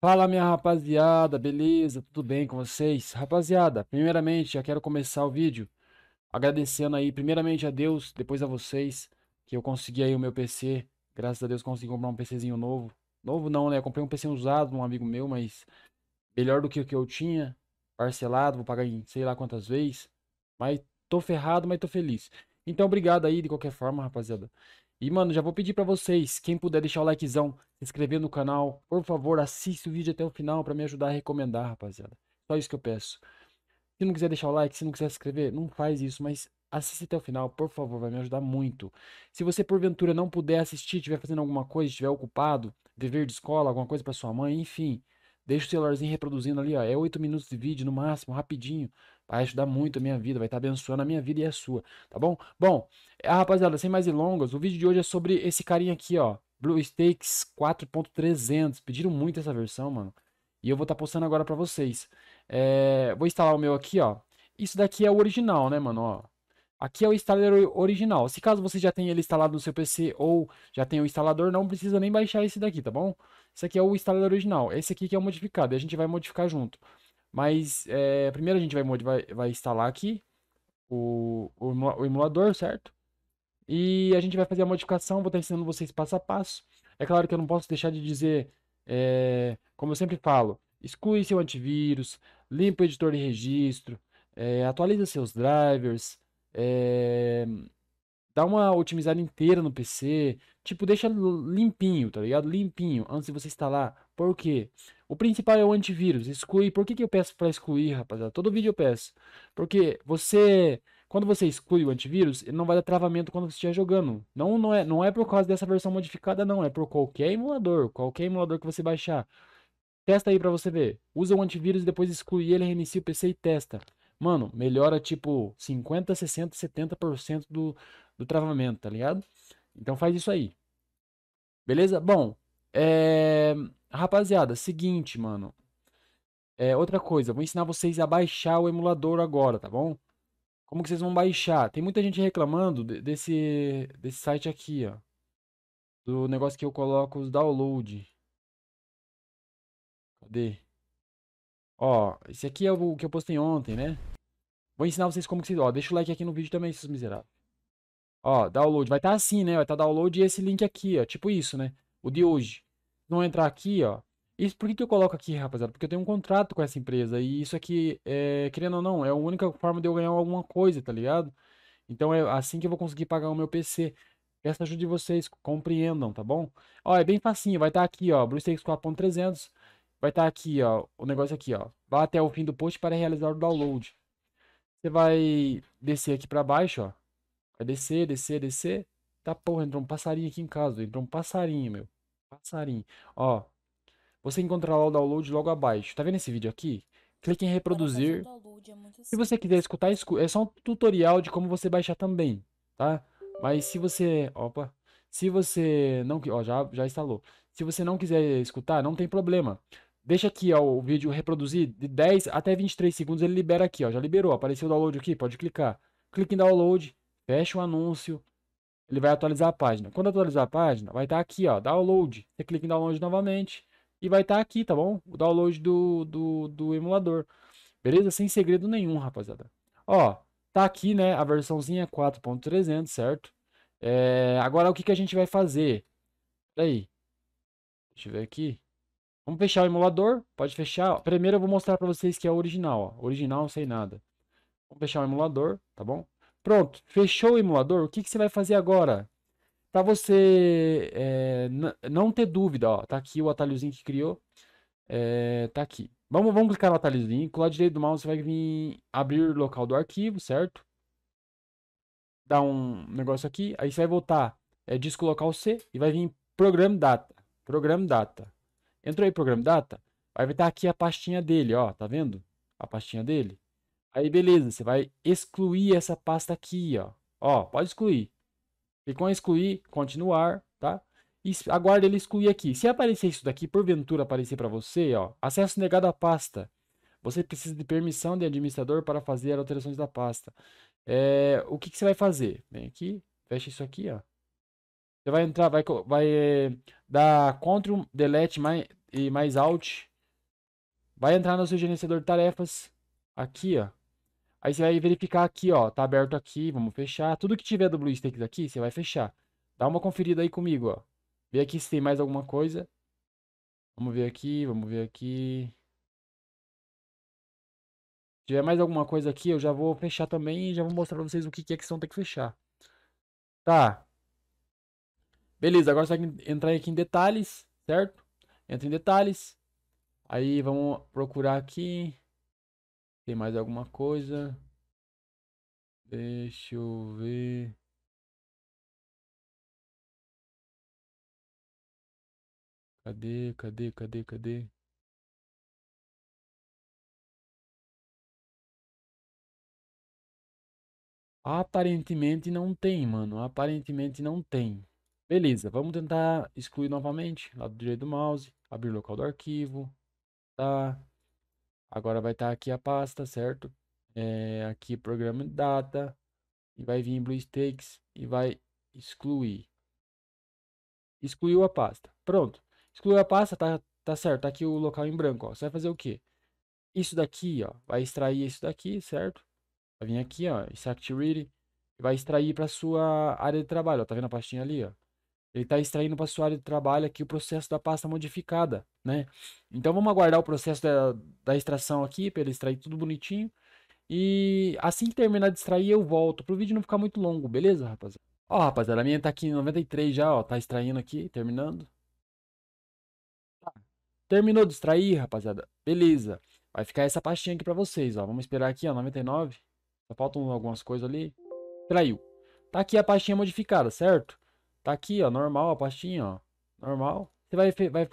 Fala minha rapaziada, beleza? Tudo bem com vocês? Rapaziada, primeiramente já quero começar o vídeo agradecendo aí primeiramente a Deus, depois a vocês, que eu consegui aí o meu PC, graças a Deus consegui comprar um PCzinho novo. Novo não, né? Eu comprei um PC usado, um amigo meu, mas melhor do que o que eu tinha, parcelado, vou pagar em sei lá quantas vezes, mas tô ferrado, mas tô feliz. Então obrigado aí de qualquer forma, rapaziada. E, mano, já vou pedir para vocês, quem puder deixar o likezão, se inscrever no canal, por favor, assista o vídeo até o final para me ajudar a recomendar, rapaziada. Só isso que eu peço. Se não quiser deixar o like, se não quiser se inscrever, não faz isso, mas assista até o final, por favor, vai me ajudar muito. Se você porventura não puder assistir, estiver fazendo alguma coisa, estiver ocupado, dever de escola, alguma coisa para sua mãe, enfim, Deixa o celularzinho reproduzindo ali, ó. É 8 minutos de vídeo no máximo, rapidinho. Vai ajudar muito a minha vida, vai estar tá abençoando a minha vida e a sua, tá bom? Bom, ah, rapaziada, sem mais delongas, o vídeo de hoje é sobre esse carinha aqui, ó. Blue Stakes 4.300. Pediram muito essa versão, mano. E eu vou estar tá postando agora pra vocês. É, vou instalar o meu aqui, ó. Isso daqui é o original, né, mano, ó. Aqui é o instalador original. Se caso você já tenha ele instalado no seu PC ou já tenha o instalador, não precisa nem baixar esse daqui, tá bom? Esse aqui é o installer original. Esse aqui que é o modificado. E a gente vai modificar junto. Mas é, primeiro a gente vai, vai, vai instalar aqui o, o, o emulador, certo? E a gente vai fazer a modificação. Vou estar ensinando vocês passo a passo. É claro que eu não posso deixar de dizer, é, como eu sempre falo, exclui seu antivírus, limpa o editor de registro, é, atualiza seus drivers, é, Dá uma otimizada inteira no PC. Tipo, deixa limpinho, tá ligado? Limpinho, antes de você instalar. Por quê? O principal é o antivírus. Excluir. Por que, que eu peço para excluir, rapaziada? Todo vídeo eu peço. Porque você... Quando você exclui o antivírus, ele não vai dar travamento quando você estiver jogando. Não, não, é, não é por causa dessa versão modificada, não. É por qualquer emulador. Qualquer emulador que você baixar. Testa aí pra você ver. Usa o antivírus e depois exclui ele, reinicia o PC e testa mano, melhora tipo 50, 60, 70% do, do travamento, tá ligado? Então faz isso aí. Beleza? Bom, é... rapaziada, seguinte, mano. É, outra coisa, vou ensinar vocês a baixar o emulador agora, tá bom? Como que vocês vão baixar? Tem muita gente reclamando desse, desse site aqui, ó. Do negócio que eu coloco os downloads. Cadê? Ó, esse aqui é o que eu postei ontem, né? Vou ensinar vocês como que se... Ó, deixa o like aqui no vídeo também, seus miseráveis. Ó, download. Vai estar tá assim, né? Vai estar tá download e esse link aqui, ó. Tipo isso, né? O de hoje. Não entrar aqui, ó. Isso, por que, que eu coloco aqui, rapaziada? Porque eu tenho um contrato com essa empresa. E isso aqui, é, querendo ou não, é a única forma de eu ganhar alguma coisa, tá ligado? Então é assim que eu vou conseguir pagar o meu PC. Peço ajuda de vocês, compreendam, tá bom? Ó, é bem facinho, vai estar tá aqui, ó, BlueStacks 4.300 vai estar tá aqui, ó, o negócio aqui, ó. Vá até o fim do post para realizar o download. Você vai descer aqui para baixo, ó. Vai descer, descer, descer. Tá porra, entrou um passarinho aqui em casa, entrou um passarinho, meu. Passarinho. Ó. Você encontrará o download logo abaixo. Tá vendo esse vídeo aqui? Clique em reproduzir. É se você quiser escutar, é só um tutorial de como você baixar também, tá? Mas se você, opa, se você não, ó, já já instalou. Se você não quiser escutar, não tem problema. Deixa aqui ó, o vídeo reproduzir de 10 até 23 segundos, ele libera aqui, ó, já liberou, apareceu o download aqui, pode clicar. Clique em download, fecha o anúncio, ele vai atualizar a página. Quando atualizar a página, vai estar tá aqui, ó, download. Você clica em download novamente e vai estar tá aqui, tá bom? O download do, do, do emulador. Beleza? Sem segredo nenhum, rapaziada. Ó, tá aqui, né, a versãozinha 4.300, certo? É, agora, o que, que a gente vai fazer? Peraí. Deixa eu ver aqui. Vamos fechar o emulador. Pode fechar. Primeiro eu vou mostrar para vocês que é original. Ó. Original sem nada. Vamos fechar o emulador, tá bom? Pronto, fechou o emulador. O que, que você vai fazer agora? Para você é, não ter dúvida, ó, tá aqui o atalhozinho que criou. É, tá aqui. Vamos, vamos clicar no atalhozinho. Com o lado direito do mouse você vai vir abrir o local do arquivo, certo? Dá um negócio aqui. Aí você vai voltar, é, disco local C e vai vir Program Data. Program Data. Entrou aí Program Data, vai estar tá aqui a pastinha dele, ó, tá vendo? A pastinha dele. Aí beleza, você vai excluir essa pasta aqui, ó. Ó, pode excluir. Clicou em excluir, continuar, tá? E aguarda ele excluir aqui. Se aparecer isso daqui, porventura aparecer para você, ó, acesso negado à pasta. Você precisa de permissão de administrador para fazer as alterações da pasta. É, o que, que você vai fazer? Vem aqui, fecha isso aqui, ó. Você vai entrar, vai, vai é, da Ctrl, Delete mais, e mais Alt. Vai entrar no seu gerenciador de tarefas. Aqui, ó. Aí você vai verificar aqui, ó. Tá aberto aqui, vamos fechar. Tudo que tiver do BlueStacks aqui, você vai fechar. Dá uma conferida aí comigo, ó. Vê aqui se tem mais alguma coisa. Vamos ver aqui, vamos ver aqui. Se tiver mais alguma coisa aqui, eu já vou fechar também e já vou mostrar pra vocês o que é que são tem que fechar. Tá. Beleza, agora você vai entrar aqui em detalhes, certo? Entra em detalhes. Aí vamos procurar aqui. Tem mais alguma coisa? Deixa eu ver. Cadê, cadê, cadê, cadê? Aparentemente não tem, mano. Aparentemente não tem. Beleza, vamos tentar excluir novamente, lado direito do mouse, abrir o local do arquivo, tá? Agora vai estar tá aqui a pasta, certo? É, aqui programa data, e vai vir em BlueStakes e vai excluir. Excluiu a pasta, pronto. Excluiu a pasta, tá, tá certo, tá aqui o local em branco, ó. Você vai fazer o quê? Isso daqui, ó, vai extrair isso daqui, certo? Vai vir aqui, ó, Extract Read vai extrair para sua área de trabalho, ó. Tá vendo a pastinha ali, ó? Ele está extraindo para o usuário de trabalho aqui o processo da pasta modificada, né? Então vamos aguardar o processo da, da extração aqui para ele extrair tudo bonitinho. E assim que terminar de extrair eu volto, para o vídeo não ficar muito longo, beleza, rapaziada? Ó, rapaziada, a minha está aqui em 93 já, ó, está extraindo aqui, terminando. Tá. Terminou de extrair, rapaziada? Beleza. Vai ficar essa pastinha aqui para vocês, ó. Vamos esperar aqui, ó, 99. Só faltam algumas coisas ali. Extraiu. Tá aqui a pastinha modificada, certo? Tá aqui, ó, normal a pastinha, ó. Normal. Você vai, vai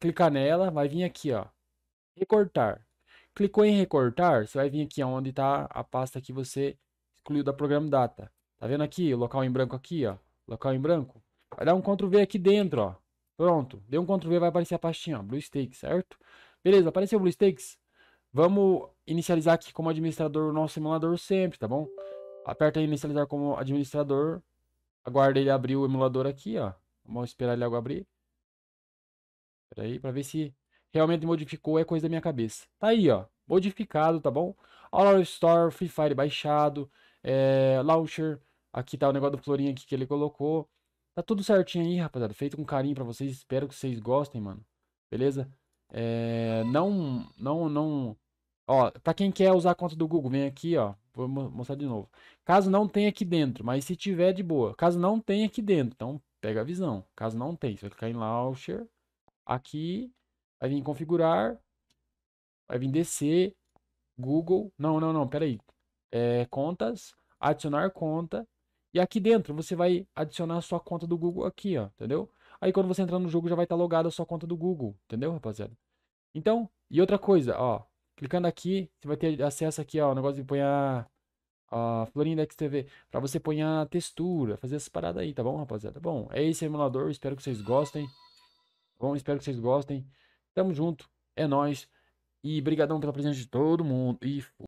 clicar nela, vai vir aqui, ó. Recortar. Clicou em recortar, você vai vir aqui onde tá a pasta que você excluiu da Program Data. Tá vendo aqui? O local em branco aqui, ó. Local em branco. Vai dar um Ctrl V aqui dentro, ó. Pronto. Deu um Ctrl V, vai aparecer a pastinha, ó. blue stakes certo? Beleza, apareceu o stakes Vamos inicializar aqui como administrador o nosso simulador sempre, tá bom? Aperta inicializar como administrador. Aguarda ele abrir o emulador aqui, ó. Vamos esperar ele abrir. Espera aí, pra ver se realmente modificou é coisa da minha cabeça. Tá aí, ó. Modificado, tá bom? Aurora Store, Free Fire baixado, é, Launcher. Aqui tá o negócio do florinho aqui que ele colocou. Tá tudo certinho aí, rapaziada. Feito com carinho pra vocês. Espero que vocês gostem, mano. Beleza? É, não, não, não... Ó, pra quem quer usar a conta do Google, vem aqui, ó. Vou mostrar de novo. Caso não tenha aqui dentro, mas se tiver de boa. Caso não tenha aqui dentro, então pega a visão. Caso não tenha, você vai clicar em Launcher. Aqui, vai vir configurar. Vai vir descer. Google. Não, não, não, peraí. É, contas. Adicionar conta. E aqui dentro, você vai adicionar a sua conta do Google aqui, ó. Entendeu? Aí quando você entrar no jogo, já vai estar tá logada a sua conta do Google. Entendeu, rapaziada? Então, e outra coisa, ó. Clicando aqui, você vai ter acesso aqui ao negócio de pôr a, a Florindex TV, para você pôr a textura, fazer essa paradas aí, tá bom, rapaziada? Bom, é esse emulador, espero que vocês gostem. Tá bom, espero que vocês gostem. Tamo junto, é nós E brigadão pela presença de todo mundo. E